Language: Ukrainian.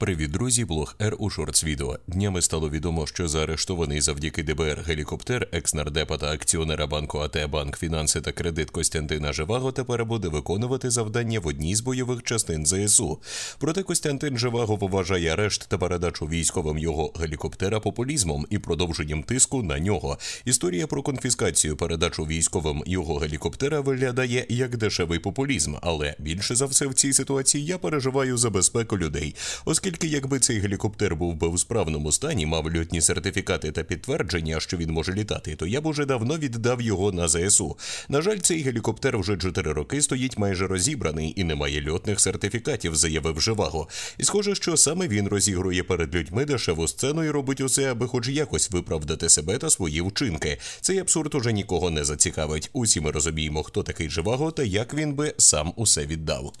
Привіт, друзі, блог Р у шортс відео. Днями стало відомо, що заарештований завдяки ДБР гелікоптер, екс-нардепа та акціонера банку АТ Банк Фінанси та кредит Костянтина Живаго тепер буде виконувати завдання в одній з бойових частин ЗСУ. Проте Костянтин Живаго вважає арешт та передачу військовим його гелікоптера популізмом і продовженням тиску на нього. Історія про конфіскацію передачу військовим його гелікоптера виглядає як дешевий популізм, але більше за все в цій ситуації я переживаю за безпеку людей, оскільки. Тільки якби цей гелікоптер був би у справному стані, мав льотні сертифікати та підтвердження, що він може літати, то я б уже давно віддав його на ЗСУ. На жаль, цей гелікоптер вже 4 роки стоїть майже розібраний і не має льотних сертифікатів, заявив Живаго. І схоже, що саме він розігрує перед людьми дешеву сцену і робить усе, аби хоч якось виправдати себе та свої вчинки. Цей абсурд уже нікого не зацікавить. Усі ми розуміємо, хто такий живаго та як він би сам усе віддав.